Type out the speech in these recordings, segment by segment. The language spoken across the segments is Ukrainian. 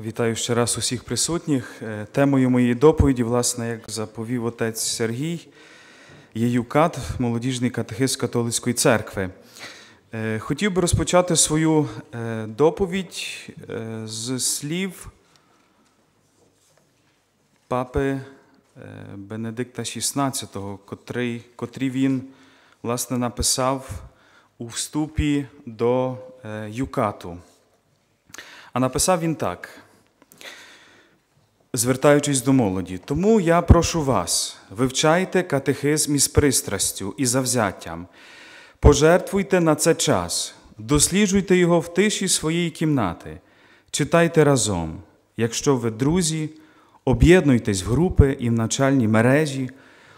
Вітаю ще раз усіх присутніх. Е, темою моєї доповіді, власне, як заповів отець Сергій, є юкат, молодіжний катехист католицької церкви. Е, хотів би розпочати свою е, доповідь з слів папи Бенедикта XVI, котрий, котрі він власне, написав у вступі до юкату. А написав він так: звертаючись до молоді. Тому я прошу вас, вивчайте катехизм із пристрастю і завзяттям, пожертвуйте на це час, досліджуйте його в тиші своєї кімнати, читайте разом. Якщо ви друзі, об'єднуйтесь в групи і в начальні мережі,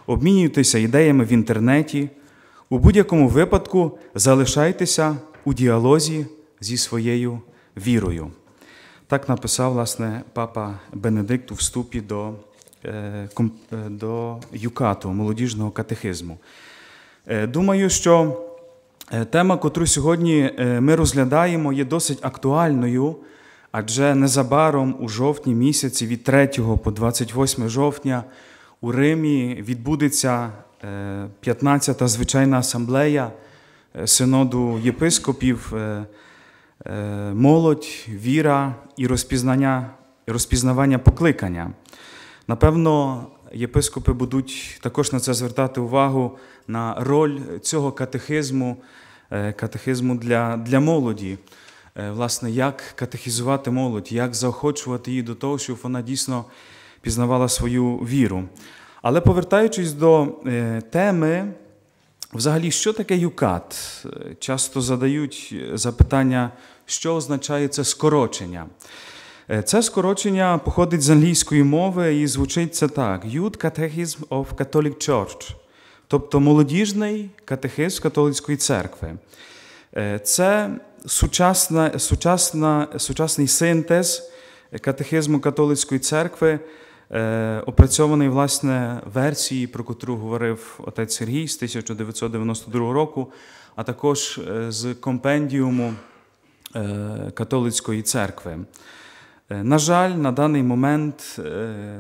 обмінюйтеся ідеями в інтернеті. У будь-якому випадку залишайтеся у діалозі зі своєю вірою. Так написав власне папа Бенедикт у вступі до е, е, до юкату молодіжного катехизму. Е, думаю, що тема, котру сьогодні ми розглядаємо, є досить актуальною, адже незабаром у жовтні місяці від 3 по 28 жовтня у Римі відбудеться 15-та звичайна асамблея синоду єпископів. Е, молодь, віра і розпізнання, розпізнавання покликання. Напевно, єпископи будуть також на це звертати увагу на роль цього катехизму, е, катехизму для, для молоді. Е, власне, як катехізувати молодь, як заохочувати її до того, щоб вона дійсно пізнавала свою віру. Але повертаючись до теми, взагалі, що таке юкат? Часто задають запитання, що означає це скорочення? Е, це скорочення походить з англійської мови і звучить це так: Youth Catechism of Catholic Church, тобто молодіжний катехизм католицької церкви. Е, це сучасна, сучасна, сучасний синтез катехизму католицької церкви, е, опрацьований власне версії, про яку говорив отець Сергій з 1992 року, а також з компендіуму. Е, католицької церкви. Е, на жаль, на даний момент е,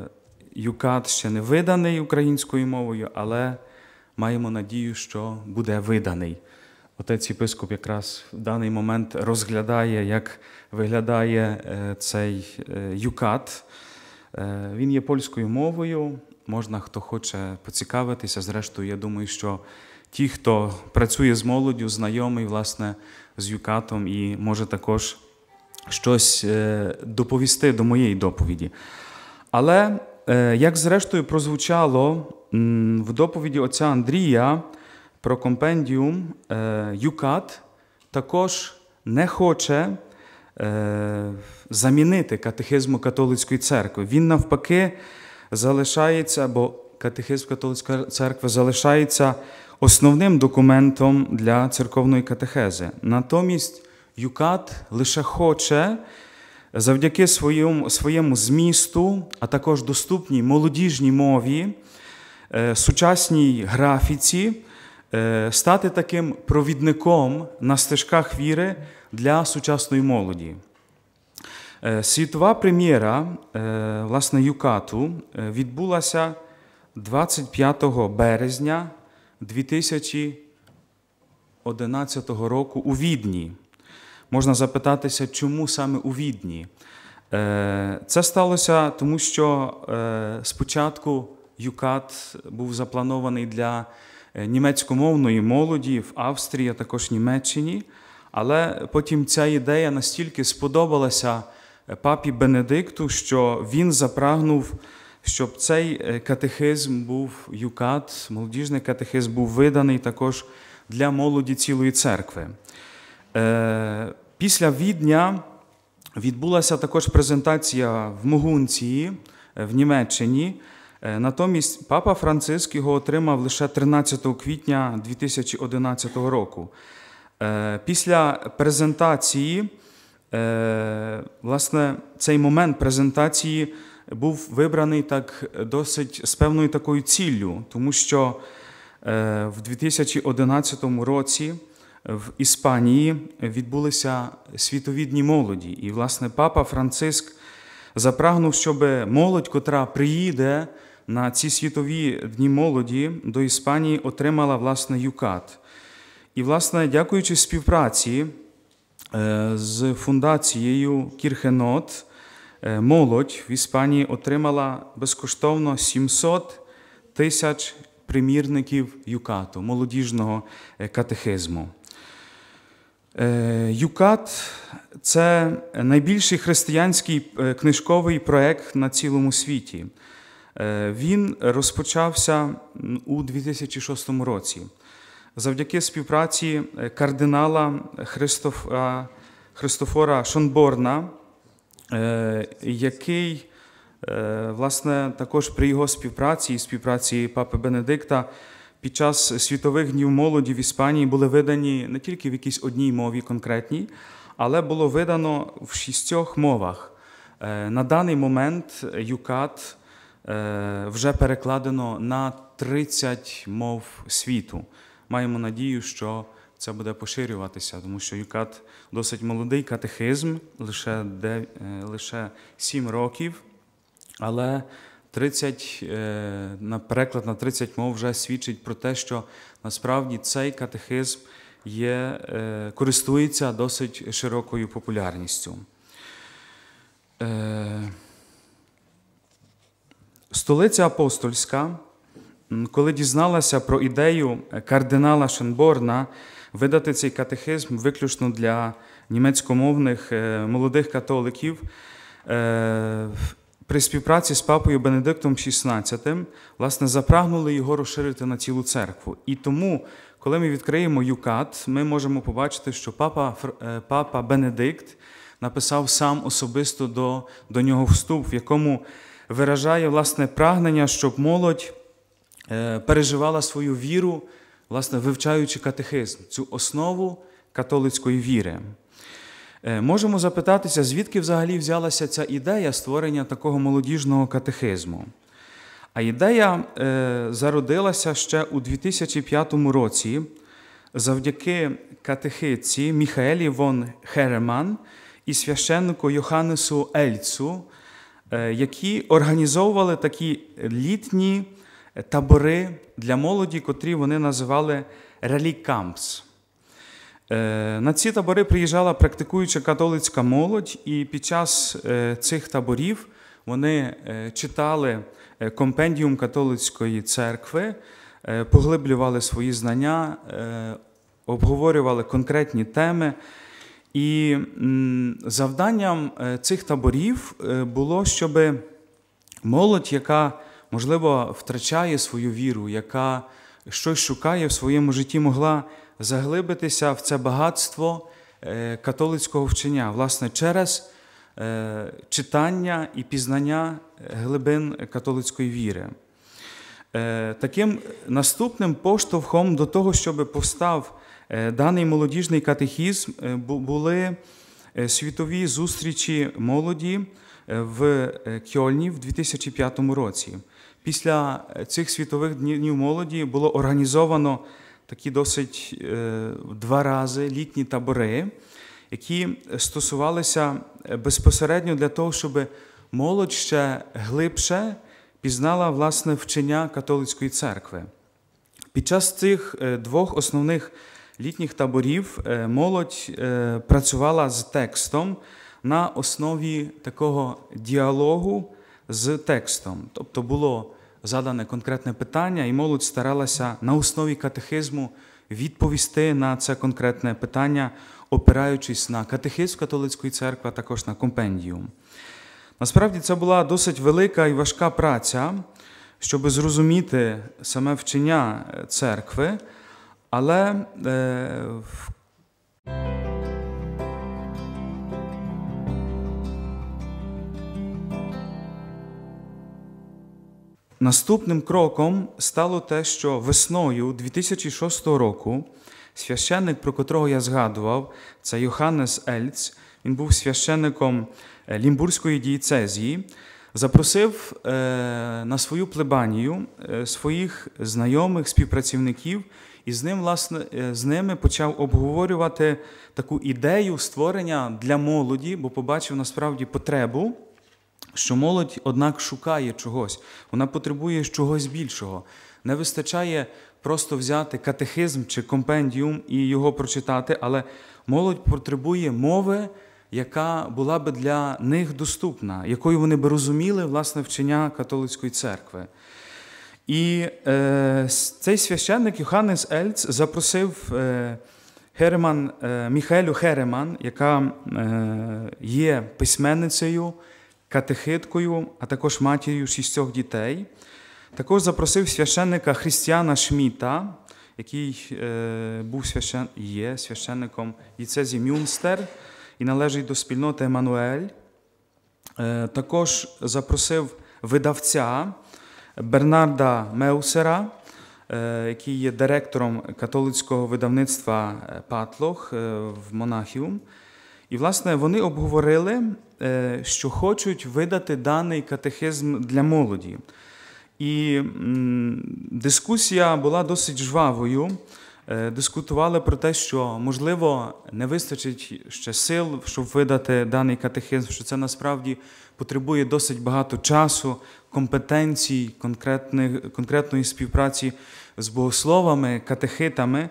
юкат ще не виданий українською мовою, але маємо надію, що буде виданий. Отець єпископ якраз в даний момент розглядає, як виглядає цей юкат. Він є польською мовою. Можна хто хоче поцікавитися. Зрештою, я думаю, що ті, хто працює з молоддю, знайомий, власне, з Юкатом, і може також щось е, доповісти до моєї доповіді. Але, е, як зрештою, прозвучало в доповіді отця Андрія про компендіум, е, Юкат також не хоче. Замінити катехизму католицької церкви. Він навпаки залишається, бо катехизм католицької церкви залишається основним документом для церковної катехези. Натомість Юкат лише хоче завдяки своєму, своєму змісту, а також доступній молодіжній мові, е, сучасній графіці, е, стати таким провідником на стежках віри для сучасної молоді. Е, світова прем'єра власне Юкату відбулася 25 березня 2011 року у Відні. Можна запитатися, чому саме у Відні? Е, це сталося тому, що е, спочатку ЮКАТ був запланований для е, німецькомовної молоді в Австрії, а також Німеччині. Але потім ця ідея настільки сподобалася папі Бенедикту, що він запрагнув щоб цей е, катехизм був юкат, молодіжний катехизм був виданий також для молоді цілої церкви. Е, після відня відбулася також презентація в Могунції е, в Німеччині. Натомість папа Франциск його отримав лише 13 квітня 2011 року. Після презентації, власне, цей момент презентації був вибраний так досить з певною такою ціллю, тому що е, в 2011 році в Іспанії відбулися світові дні молоді, і, власне, папа Франциск запрагнув, щоб молодь, котра приїде на ці світові дні молоді до Іспанії, отримала власне юкат. І, власне, дякуючи співпраці е, з фундацією Кірхенот. Е, молодь в Іспанії отримала безкоштовно 700 тисяч примірників юкату, молодіжного е, катехизму. Е, юкат це найбільший християнський книжковий проект на цілому світі. Він розпочався у 2006 році завдяки співпраці кардинала Христофора Шонборна Е, який, е, власне, також при його співпраці і співпраці Папи Бенедикта під час світових днів молоді в Іспанії були видані не тільки в якійсь одній мові конкретній, але було видано в шістьох мовах. Е, на даний момент Юкат вже перекладено на 30 мов світу. Маємо надію, що це буде поширюватися, тому що Юкат досить молодий катехизм, лише де, е, лише 7 років, але 30, е, наприклад, на 30 мов вже свідчить про те, що насправді цей катехизм є, е, користується досить широкою популярністю. Столиця Апостольська, коли дізналася про ідею кардинала Шенборна видати цей катехизм виключно для німецькомовних е, молодих католиків. Е, при співпраці з папою Бенедиктом XVI, власне, запрагнули його розширити на цілу церкву. І тому, коли ми відкриємо юкат, ми можемо побачити, що папа е, папа Бенедикт написав сам особисто до, до нього вступ, в якому виражає власне прагнення, щоб молодь переживала свою віру власне, вивчаючи катехизм, цю основу католицької віри. Е, можемо запитатися, звідки взагалі взялася ця ідея створення такого молодіжного катехизму. А ідея е, зародилася ще у 2005 році завдяки катехиці Міхаелі Вон Хереман і священнику Йоханнесу Ельцу, е, які організовували такі літні табори для молоді, котрі вони називали релікампс. Е, на ці табори приїжджала практикуюча католицька молодь, і під час е, цих таборів вони е, читали компендіум католицької церкви, поглиблювали свої знання, обговорювали конкретні теми. І завданням цих таборів було, щоб молодь, яка можливо, втрачає свою віру, яка щось шукає в своєму житті, могла заглибитися в це багатство е, католицького вчення, власне, через е, читання і пізнання глибин католицької віри. Е, таким наступним поштовхом до того, щоб постав даний молодіжний катехізм, були світові зустрічі молоді в Кьольні в 2005 році. Після е, цих світових днів молоді було організовано такі досить е, два рази літні табори, які стосувалися е, безпосередньо для того, щоб молодь ще глибше пізнала власне вчення католицької церкви. Під час цих двох основних літніх таборів молодь працювала з текстом на основі такого діалогу з текстом. Тобто було задане конкретне питання, і молодь старалася на основі катехизму відповісти на це конкретне питання, опираючись на катехиз католицької церкви, а також на компендіум. Насправді це була досить велика і важка праця, щоб зрозуміти саме вчення е, церкви, але. Е, Наступним кроком стало те, що весною 2006 року священник, про котрого я згадував, це Йоханнес Ельц, він був священником е, Лімбурзької дієцезії, запросив е, на свою плебанію е, своїх знайомих, співпрацівників, і з ним, власне, з ними почав обговорювати таку ідею створення для молоді, бо побачив насправді потребу що молодь, однак, шукає чогось, вона потребує чогось більшого. Не вистачає просто взяти катехизм чи компендіум і його прочитати, але молодь потребує мови, яка була би для них доступна, якою вони би розуміли власне вчення католицької церкви. І е, цей священник Йоханнес Ельц запросив е, Хереман, е, Міхелю Хереман, яка е, є письменницею катехиткою, а також матір'ю шістьох дітей. Також запросив священника Христіана Шміта, який е, був священ... є священником діцезі Мюнстер і належить до спільноти Еммануель. Е, також запросив видавця Бернарда Меусера, е, який є директором католицького видавництва е, Патлох е, в Монахіум. І, власне, вони обговорили Е, що хочуть видати даний катехизм для молоді. І дискусія була досить жвавою. Е, дискутували про те, що можливо не вистачить ще сил, щоб видати даний катехизм, що це насправді потребує досить багато часу, компетенцій, конкретної співпраці з богословами, катехитами.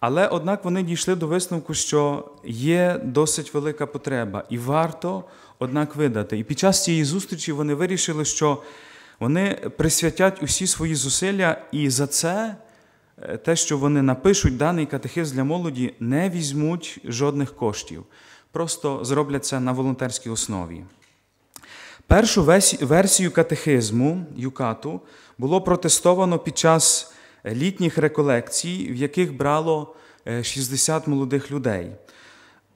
Але однак вони дійшли до висновку, що є досить велика потреба, і варто однак видати. І під час цієї зустрічі вони вирішили, що вони присвятять усі свої зусилля, і за це е, те, що вони напишуть даний катехиз для молоді, не візьмуть жодних коштів, просто зроблять це на волонтерській основі. Першу версію катехизму Юкату було протестовано під час літніх реколекцій, в яких брало 60 е, молодих людей.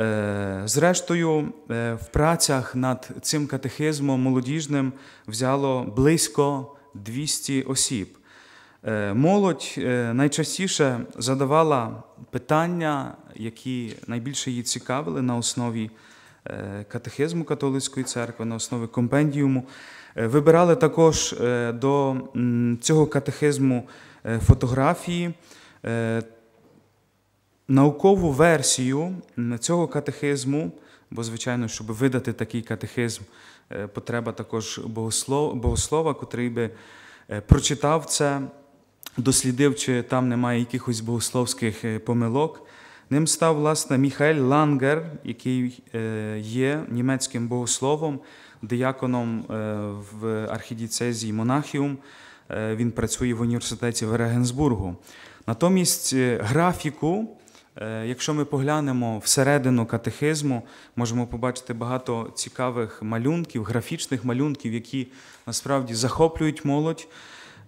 Е, зрештою, е, в працях над цим катехизмом молодіжним взяло близько 200 осіб. Е, молодь найчастіше задавала питання, які найбільше її цікавили на основі катехизму католицької церкви, на основі компендіуму. Вибирали також до цього катехизму фотографії наукову версію цього катехизму, бо, звичайно, щоб видати такий катехизм, е, потреба також богослова, богослова котрий би е, прочитав це, дослідив, чи там немає якихось богословських е, помилок. Ним став, власне, Міхаель Лангер, який є німецьким богословом, дияконом в архідіцезії Монахіум. Він працює в університеті в Регенсбургу. Натомість графіку Е, якщо ми поглянемо всередину катехизму, можемо побачити багато цікавих малюнків, графічних малюнків, які насправді захоплюють молодь.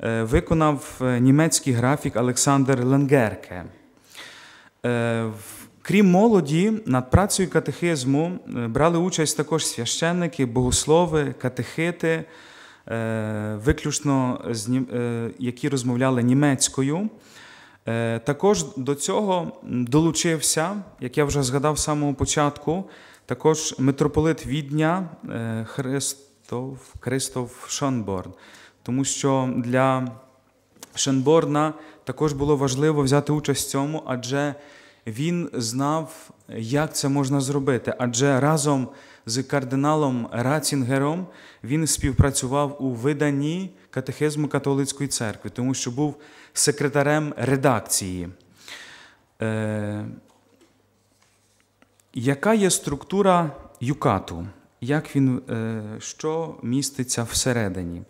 Е, виконав е, німецький графік Олександр Ленгерке. Крім молоді, над працею катехизму брали участь також священники, богослови, катехити, виключно які розмовляли німецькою. Е, також до цього долучився, як я вже згадав з самого початку, також митрополит Відня е, Христоф, Христоф Шонборн, тому що для Шенборна також було важливо взяти участь в цьому, адже він знав, як це можна зробити. Адже разом з кардиналом Рацінгером він співпрацював у виданні катехизму католицької церкви, тому що був секретарем редакції. Е, Яка є структура юкату? Як він, е, Що міститься всередині?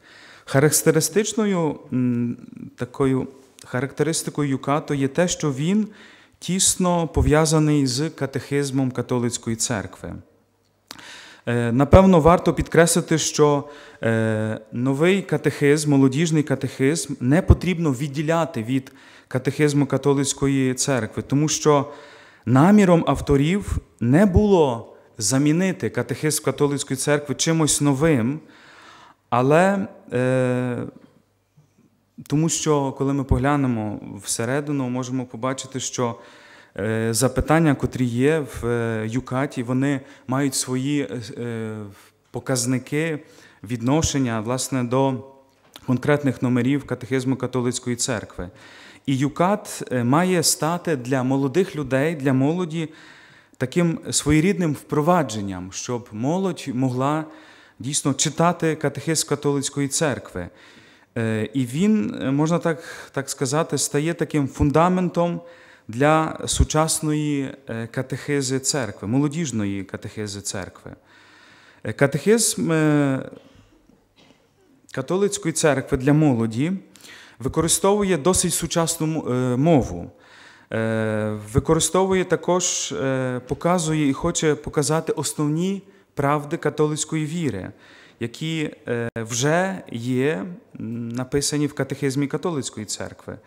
Характеристичною м, такою характеристикою юкату є те, що він тісно пов'язаний з катехизмом католицької церкви. Е, напевно, варто підкреслити, що е, новий катехизм, молодіжний катехизм не потрібно відділяти від катехизму католицької церкви, тому що наміром авторів не було замінити катехизм католицької церкви чимось новим, але е, тому що, коли ми поглянемо всередину, можемо побачити, що Е, запитання, котрі є в е, Юкаті, вони мають свої е, показники відношення власне до конкретних номерів катехизму католицької церкви. І Юкат має стати для молодих людей, для молоді таким своєрідним впровадженням, щоб молодь могла дійсно читати катехиз католицької церкви. І він, можна так так сказати, стає таким фундаментом для сучасної е, катехизи церкви, молодіжної катехизи церкви. Е, катехизм е, католицької церкви для молоді використовує досить сучасну мову. Використовує також, показує і хоче показати основні правди католицької віри, які вже є написані в катехизмі католицької церкви.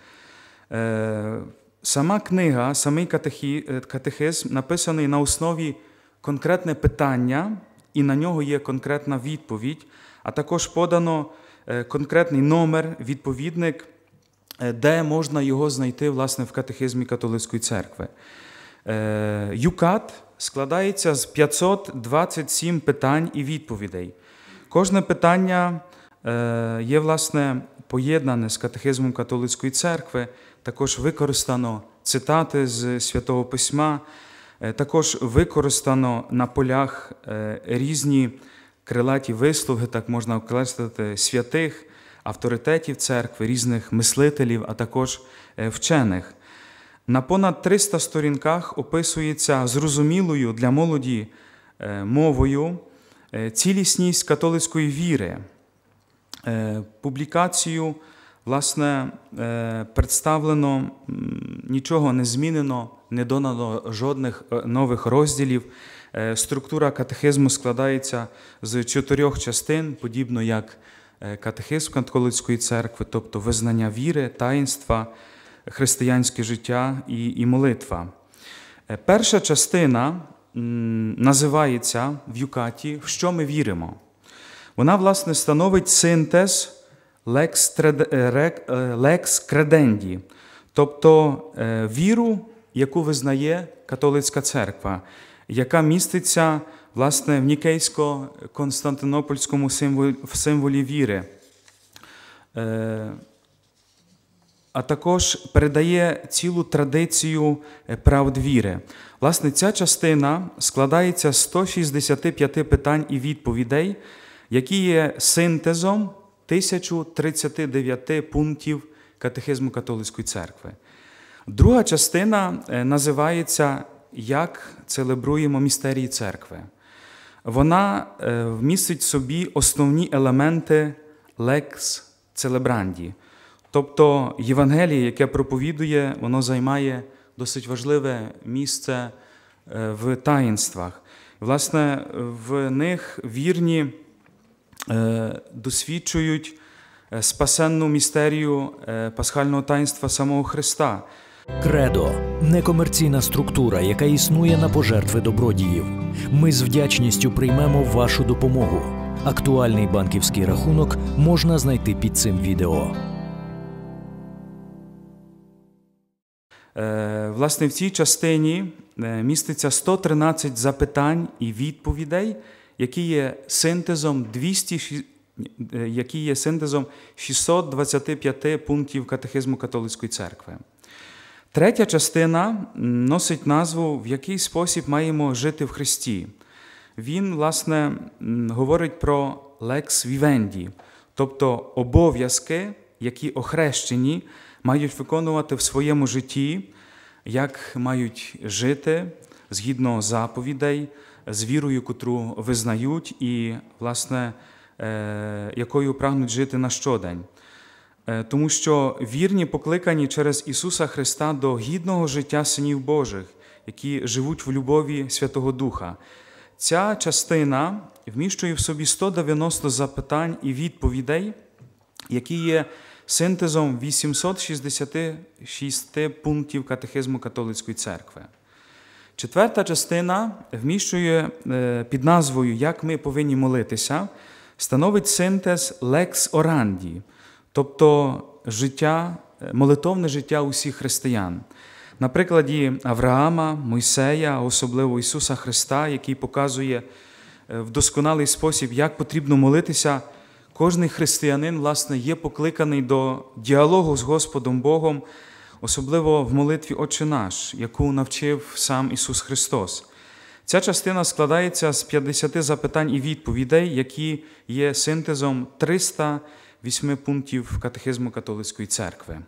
Сама книга, самий е, катехизм написаний на основі конкретне питання, і на нього є конкретна відповідь, а також подано е, конкретний номер, відповідник, е, де можна його знайти власне, в катехизмі католицької церкви. Юкат складається з 527 питань і відповідей. Кожне питання є, власне, поєднане з катехизмом католицької церкви також використано цитати з святого письма, е, також використано на полях е, різні крилаті вислуги, так можна окреслити святих, авторитетів церкви, різних мислителів, а також е, вчених. На понад 300 сторінках описується зрозумілою для молоді мовою цілісність католицької віри, публікацію Власне, е, представлено нічого не змінено, не додано жодних е, нових розділів. Е, структура катехизму складається з чотирьох частин, подібно як катехизм Католицької церкви, тобто визнання віри, таїнства, християнське життя і, і молитва. Перша частина називається в Юкаті, в що ми віримо. Вона, власне, становить синтез лекс креденді, тобто е, віру, яку визнає католицька церква, яка міститься власне в нікейсько-константинопольському символі віри. Е, а також передає цілу традицію е, правд віри. Власне, ця частина складається з 165 питань і відповідей, які є синтезом 1039 пунктів катехизму католицької церкви. Друга частина е, називається Як целебруємо містерії церкви. Вона вмістить е, в собі основні елементи лекс целебранді. Тобто Євангеліє, яке проповідує, воно займає досить важливе місце е, в таїнствах. Власне, в них вірні. Е, досвідчують е, спасенну містерію е, пасхального таїнства самого Христа. Кредо некомерційна структура, яка існує на пожертви добродіїв. Ми з вдячністю приймемо вашу допомогу. Актуальний банківський рахунок можна знайти під цим відео. Власне, в цій частині міститься 113 запитань і відповідей які є синтезом 200, е, які є синтезом 625 пунктів катехизму католицької церкви. Третя частина носить назву В який спосіб маємо жити в Христі. Він, власне, говорить про лекс вівенді, тобто обов'язки, які охрещені, мають виконувати в своєму житті, як мають жити згідно заповідей, з вірою, котру визнають, і, власне, е, якою прагнуть жити на щодень. Е, тому що вірні покликані через Ісуса Христа до гідного життя синів Божих, які живуть в любові Святого Духа. Ця частина вміщує в собі 190 запитань і відповідей, які є синтезом 866 пунктів катехизму католицької церкви. Четверта частина вміщує е, під назвою Як ми повинні молитися, становить синтез лекс оранді, тобто життя, е, молитовне життя усіх християн. На прикладі Авраама, Мойсея, особливо Ісуса Христа, який показує е, в досконалий спосіб, як потрібно молитися. Кожний християнин, власне, є покликаний до діалогу з Господом Богом особливо в молитві Отче наш, яку навчив сам Ісус Христос. Ця частина складається з 50 запитань і відповідей, які є синтезом 308 пунктів катехизму католицької церкви.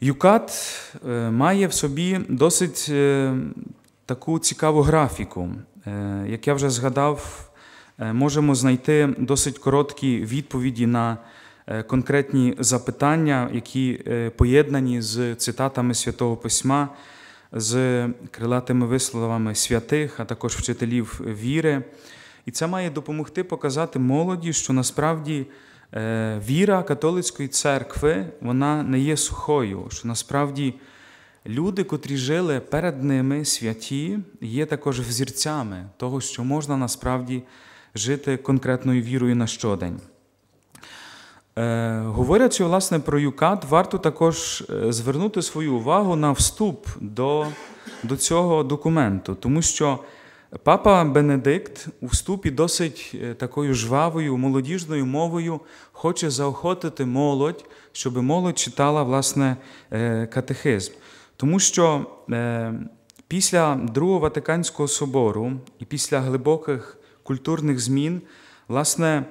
Юкат е, має в собі досить е, таку цікаву графіку. Е, як я вже згадав, можемо знайти досить короткі відповіді на Е, конкретні запитання, які е, поєднані з цитатами святого письма, з крилатими висловами святих, а також вчителів віри. І це має допомогти показати молоді, що насправді е, віра католицької церкви вона не є сухою, що насправді люди, котрі жили перед ними святі, є також взірцями того, що можна насправді жити конкретною вірою на щодень. Е, говорячи власне про юкат, варто також е, звернути свою увагу на вступ до до цього документу, тому що папа Бенедикт у вступі досить е, такою жвавою молодіжною мовою хоче заохотити молодь, щоб молодь читала власне катехизм. Тому що після Другого Ватиканського собору і після глибоких культурних змін, власне,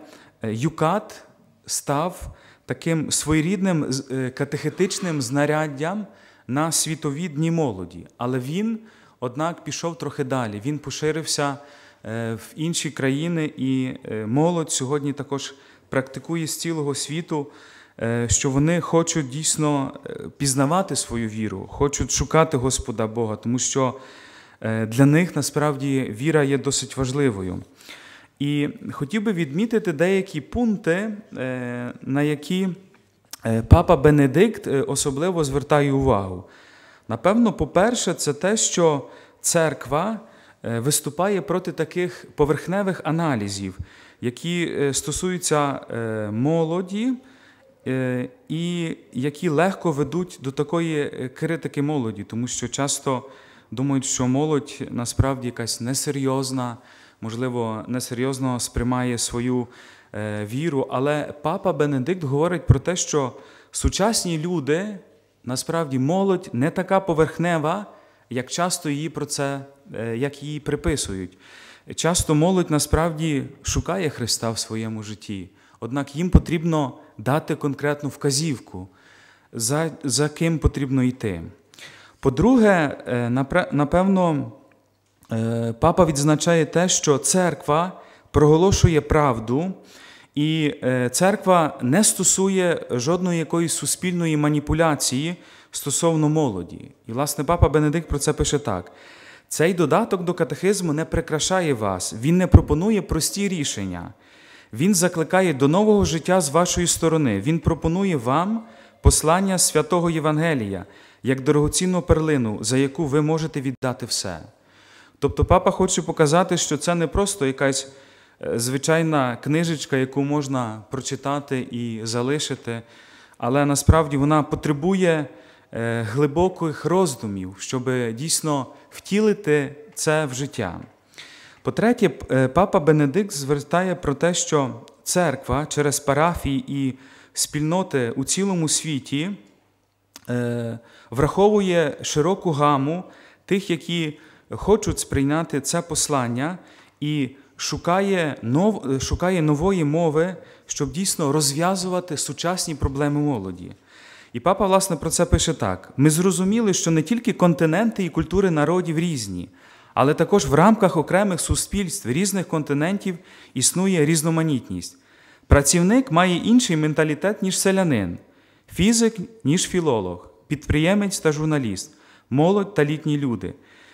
юкат став таким своєрідним е, катехетичним знаряддям на світові дні молоді. Але він, однак, пішов трохи далі. Він поширився е, в інші країни, і е, молодь сьогодні також практикує з цілого світу. Що вони хочуть дійсно пізнавати свою віру, хочуть шукати Господа Бога, тому що для них насправді віра є досить важливою. І хотів би відмітити деякі пункти, е, на які е, папа Бенедикт е, особливо звертає увагу. Напевно, по-перше, це те, що церква виступає проти таких поверхневих аналізів, які стосуються молоді. І які легко ведуть до такої критики молоді, тому що часто думають, що молодь насправді якась несерйозна, можливо, несерйозно сприймає свою е, віру. Але папа Бенедикт говорить про те, що сучасні люди, насправді, молодь не така поверхнева, як часто її про це, е, як її приписують. Часто молодь насправді шукає Христа в своєму житті, однак їм потрібно дати конкретну вказівку, за за ким потрібно йти. По-друге, е, напевно, Е, папа відзначає те, що церква проголошує правду, і е, церква не стосує жодної якоїсь суспільної маніпуляції стосовно молоді. І, власне, папа Бенедикт про це пише так. Цей додаток до катехизму не прикрашає вас, він не пропонує прості рішення. Він закликає до нового життя з вашої сторони. Він пропонує вам послання святого Євангелія як дорогоцінну перлину, за яку ви можете віддати все. Тобто, папа хоче показати, що це не просто якась е, звичайна книжечка, яку можна прочитати і залишити, але насправді вона потребує е, глибоких роздумів, щоб дійсно втілити це в життя. По-третє, е, папа Бенедикт звертає про те, що церква через парафії і спільноти у цілому світі враховує широку гаму тих, які хочуть сприйняти це послання і шукає нов... шукає нової мови, щоб дійсно розв'язувати сучасні проблеми молоді. І папа, власне, про це пише так: ми зрозуміли, що не тільки континенти і культури народів різні, але також в рамках окремих суспільств різних континентів існує різноманітність. Працівник має інший менталітет, ніж селянин, фізик, ніж філолог, підприємець та журналіст, молодь та літні люди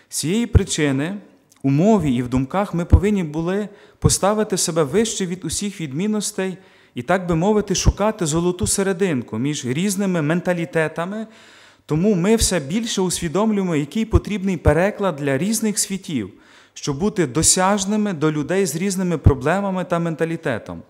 цієї причини у мові і в думках ми повинні були поставити себе вище від усіх відмінностей і, так би мовити, шукати золоту серединку між різними менталітетами. Тому ми все більше усвідомлюємо, який потрібний переклад для різних світів, щоб бути досяжними до людей з різними проблемами та менталітетом.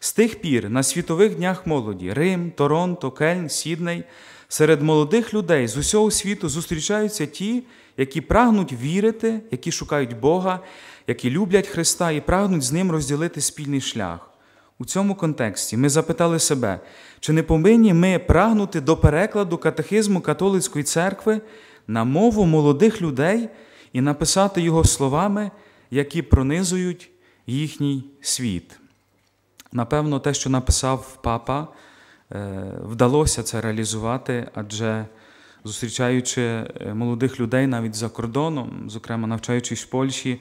З тих пір на світових днях молоді Рим, Торонто, Кельн, Сідней серед молодих людей з усього світу зустрічаються ті, які прагнуть вірити, які шукають Бога, які люблять Христа і прагнуть з Ним розділити спільний шлях. У цьому контексті ми запитали себе, чи не повинні ми прагнути до перекладу катехизму католицької церкви на мову молодих людей і написати його словами, які пронизують їхній світ. Напевно, те, що написав папа, е, вдалося це реалізувати, адже зустрічаючи е, молодих людей навіть за кордоном, зокрема навчаючись в Польщі,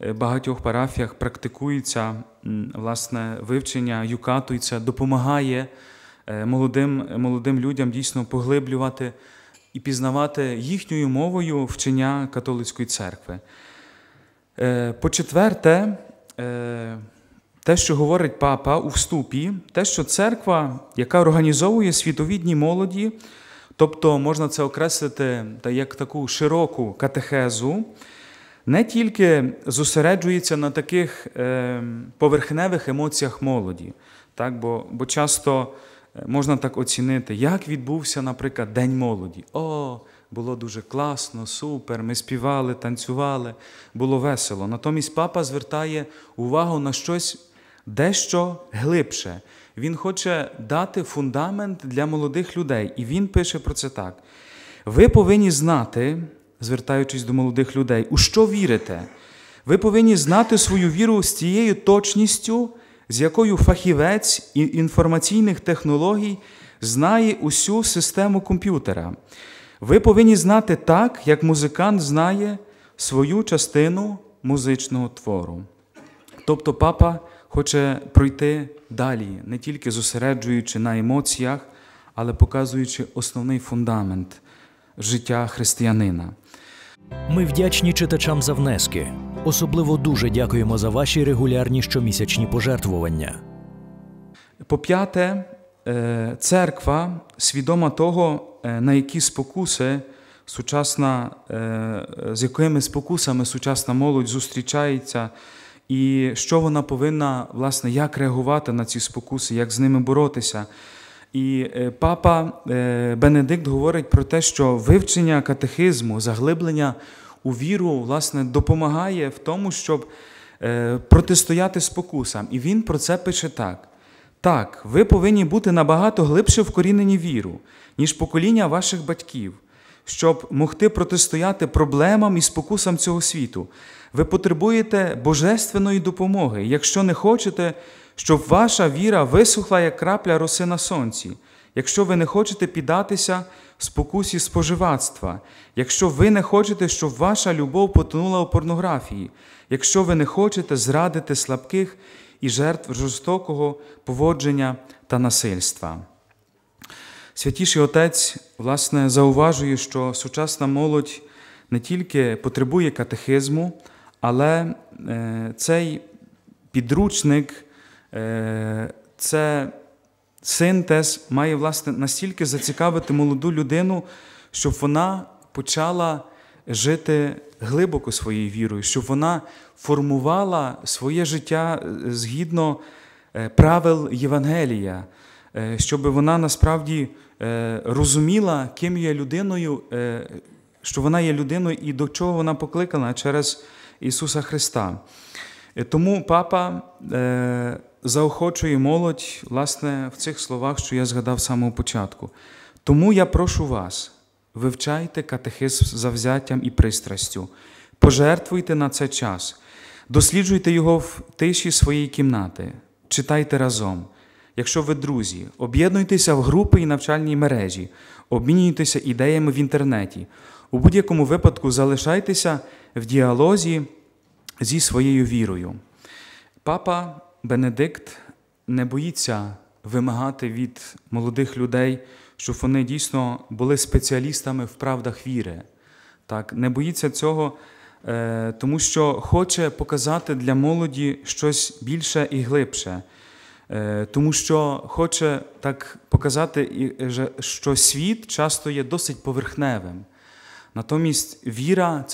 в е, багатьох парафіях практикується власне вивчення юкату, і це допомагає е, молодим, молодим людям дійсно поглиблювати і пізнавати їхньою мовою вчення католицької церкви. По-четверте, те, що говорить папа у вступі, те, що церква, яка організовує світовідні молоді, Тобто можна це окреслити як таку широку катехезу, не тільки зосереджується на таких ем, поверхневих емоціях молоді, так? бо, бо часто е, можна так оцінити, як відбувся, наприклад, День молоді. О, було дуже класно, супер, ми співали, танцювали, було весело. Натомість папа звертає увагу на щось дещо глибше, він хоче дати фундамент для молодих людей. І він пише про це так: ви повинні знати, звертаючись до молодих людей, у що вірите. Ви повинні знати свою віру з тією точністю, з якою фахівець інформаційних технологій знає усю систему комп'ютера. Ви повинні знати так, як музикант знає свою частину музичного твору. Тобто, папа хоче пройти далі, не тільки зосереджуючи на емоціях, але показуючи основний фундамент життя християнина. Ми вдячні читачам за внески. Особливо дуже дякуємо за ваші регулярні щомісячні пожертвування. По п'яте, е, церква свідома того, е, на які спокуси сучасна, е, з якими спокусами сучасна молодь зустрічається і що вона повинна, власне, як реагувати на ці спокуси, як з ними боротися. І е, папа е, Бенедикт говорить про те, що вивчення катехизму, заглиблення у віру, власне, допомагає в тому, щоб е, протистояти спокусам. І він про це пише так. Так, ви повинні бути набагато глибше вкорінені віру, ніж покоління ваших батьків, щоб могти протистояти проблемам і спокусам цього світу, ви потребуєте божественної допомоги, якщо не хочете, щоб ваша віра висохла, як крапля роси на сонці, якщо ви не хочете піддатися спокусі споживацтва, якщо ви не хочете, щоб ваша любов потонула у порнографії, якщо ви не хочете зрадити слабких і жертв жорстокого поводження та насильства. Святіший Отець, власне, зауважує, що сучасна молодь не тільки потребує катехизму, але е, цей підручник, е, це синтез має власне настільки зацікавити молоду людину, щоб вона почала жити глибоко своєю вірою, щоб вона формувала своє життя е, згідно правил Євангелія, щоб вона насправді розуміла, ким є людиною, що вона є людиною і до чого вона покликана через. Ісуса Христа. Е, тому папа е, заохочує молодь власне, в цих словах, що я згадав з самого початку. Тому я прошу вас, вивчайте катехизм з завзяттям і пристрастю, пожертвуйте на це час, досліджуйте його в тиші своєї кімнати, читайте разом. Якщо ви друзі, об'єднуйтеся в групи і навчальній мережі, обмінюйтеся ідеями в інтернеті, у будь-якому випадку залишайтеся в діалозі зі своєю вірою. Папа Бенедикт не боїться вимагати від молодих людей, щоб вони дійсно були спеціалістами в правдах віри. Так, Не боїться цього, е, тому що хоче показати для молоді щось більше і глибше. Е, тому що хоче так показати, е, що світ часто є досить поверхневим. Натомість віра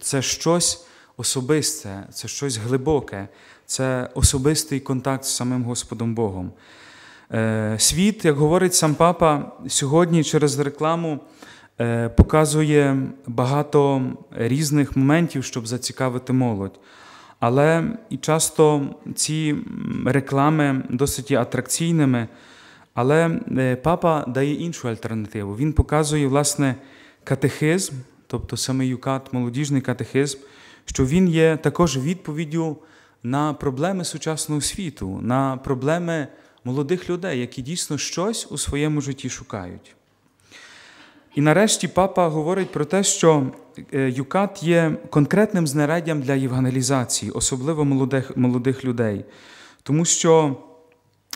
це щось особисте, це щось глибоке, це особистий контакт з самим Господом Богом. Е, світ, як говорить сам папа, сьогодні через рекламу е, показує багато різних моментів, щоб зацікавити молодь. Але і часто ці реклами досить атракційними. Але е, папа дає іншу альтернативу. Він показує, власне, катехизм, тобто саме юкат, молодіжний катехизм, що він є також відповіддю на проблеми сучасного світу, на проблеми молодих людей, які дійсно щось у своєму житті шукають. І нарешті папа говорить про те, що е, юкат є конкретним знаряддям для євангелізації, особливо молодих, молодих людей, тому що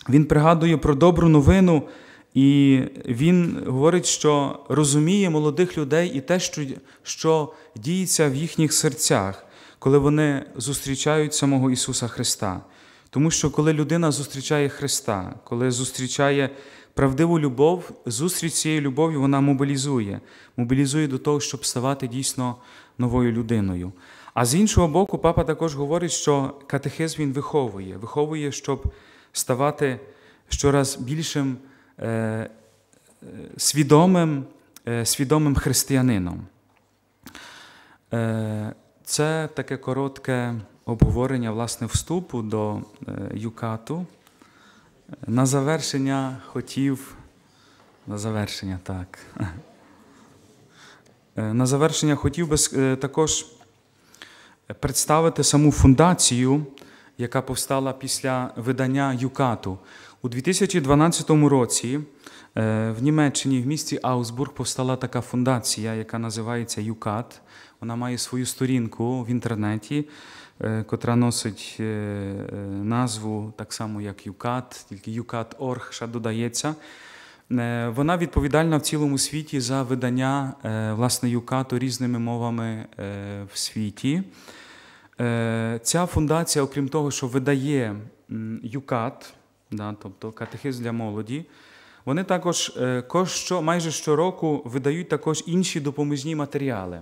він пригадує про добру новину. І він говорить, що розуміє молодих людей і те, що що діється в їхніх серцях, коли вони зустрічають самого Ісуса Христа. Тому що коли людина зустрічає Христа, коли зустрічає правдиву любов, зустріч цієї любові вона мобілізує, мобілізує до того, щоб ставати дійсно новою людиною. А з іншого боку, папа також говорить, що катехизм він виховує, виховує, щоб ставати щораз більшим. Е, свідомим е, свідомим християнином. Е, це таке коротке обговорення власне, вступу до Юкату. На завершення хотів. На завершення, так. На завершення хотів би також представити саму фундацію, яка повстала після видання Юкату. У 2012 році е, в Німеччині в місті Аусбург повстала така фундація, яка називається ЮКАТ. Вона має свою сторінку в інтернеті, е, котра носить е, назву так само, як ЮКАТ, тільки ЮКАТ.орг ще додається. Вона відповідальна в цілому світі за видання власне ЮКАТу різними мовами в світі. Ця фундація, окрім того, що видає ЮКАТ да, тобто катехиз для молоді. Вони також е, що, майже щороку видають також інші допоміжні матеріали.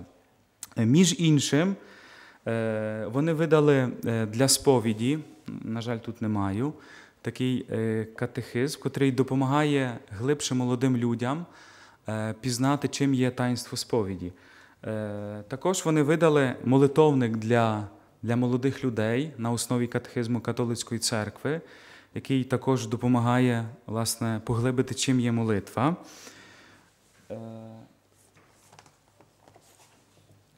Е, між іншим, е, вони видали для сповіді, на жаль, тут не маю, такий катехиз, який допомагає глибше молодим людям пізнати, чим є таїнство сповіді. Також вони видали молитовник для, для молодих людей на основі катехизму католицької церкви який також допомагає власне, поглибити, чим є молитва. Е,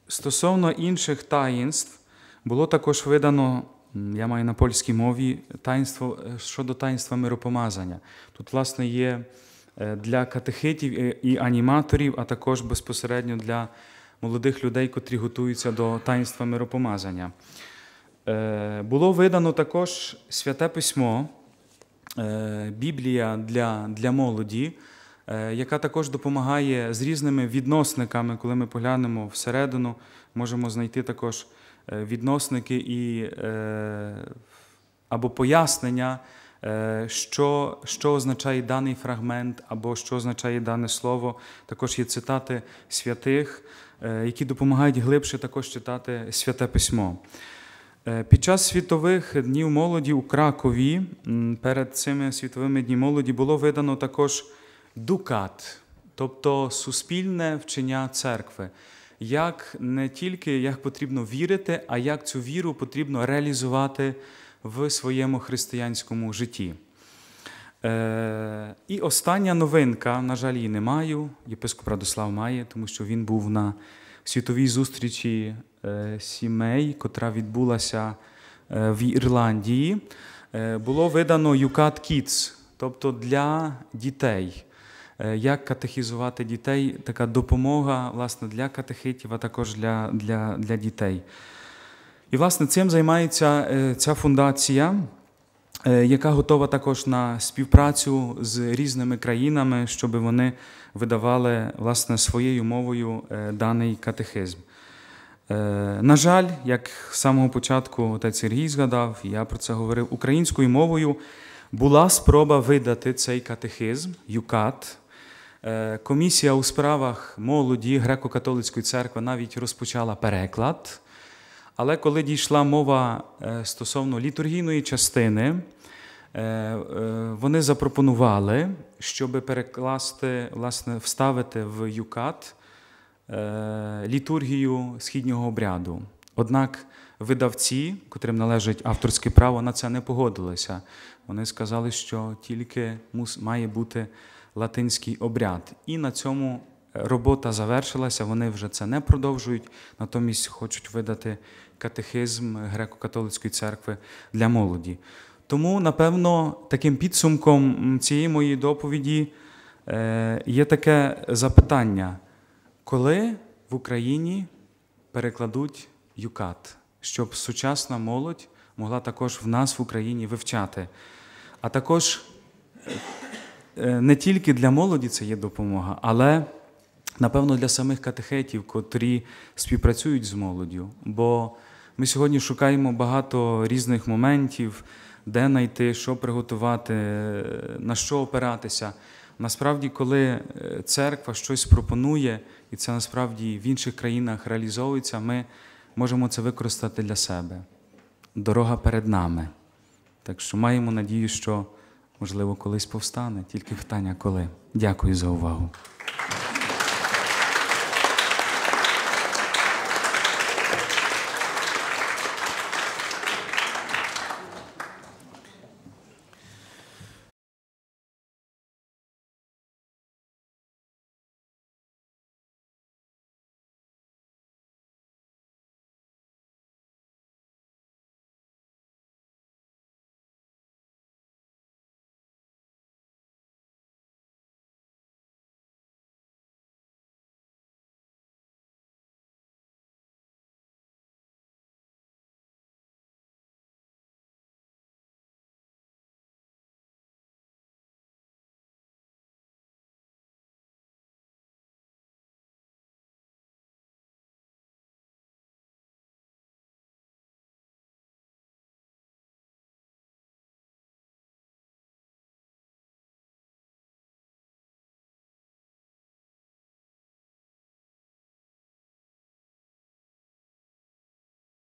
стосовно інших таїнств, було також видано, я маю на польській мові, таїнство е, щодо таїнства миропомазання. Тут, власне, є е, для катехитів і аніматорів, а також безпосередньо для молодих людей, котрі готуються до таїнства миропомазання. Було видано також святе письмо. Е, Біблія для для молоді, е, яка також допомагає з різними відносниками, коли ми поглянемо всередину, можемо знайти також е, відносники і, або пояснення, що, що означає даний фрагмент, або що означає дане слово. Також є цитати святих, які допомагають глибше також читати святе письмо. Е, під час світових днів молоді у Кракові перед цими світовими днями молоді було видано також дукат, тобто суспільне вчення церкви. Як не тільки як потрібно вірити, а як цю віру потрібно реалізувати в своєму християнському житті. Е, І остання новинка, на жаль, її не маю. Єпископ Радослав має, тому що він був на світовій зустрічі е, сімей, котра відбулася е, в Ірландії, е, було видано ЮКАТ Kids, тобто для дітей. Як катехізувати дітей, така допомога власне, для катехитів, а також для, для, для дітей. І, власне, цим займається ця фундація. Е, яка готова також на співпрацю з різними країнами, щоб вони видавали власне своєю мовою е, даний катехизм. Е, на жаль, як з самого початку отець Сергій згадав, я про це говорив українською мовою. Була спроба видати цей катехизм, юкат. Комісія у справах молоді греко-католицької церкви навіть розпочала переклад. Але коли дійшла мова стосовно літургійної частини, Е, е, вони запропонували, щоб перекласти, власне, вставити в Юкат е, літургію східнього обряду. Однак видавці, котрим належить авторське право, на це не погодилися. Вони сказали, що тільки має бути латинський обряд. І на цьому робота завершилася. Вони вже це не продовжують, натомість хочуть видати катехизм греко-католицької церкви для молоді. Тому, напевно, таким підсумком цієї моєї доповіді е, є таке запитання, коли в Україні перекладуть юкат, щоб сучасна молодь могла також в нас в Україні вивчати. А також е, не тільки для молоді це є допомога, але, напевно, для самих катехетів, котрі співпрацюють з молоддю. Бо ми сьогодні шукаємо багато різних моментів де знайти, що приготувати, на що опиратися. Насправді, коли е, церква щось пропонує, і це насправді в інших країнах реалізовується, ми можемо це використати для себе. Дорога перед нами. Так що маємо надію, що можливо колись повстане, тільки питання коли. Дякую за увагу.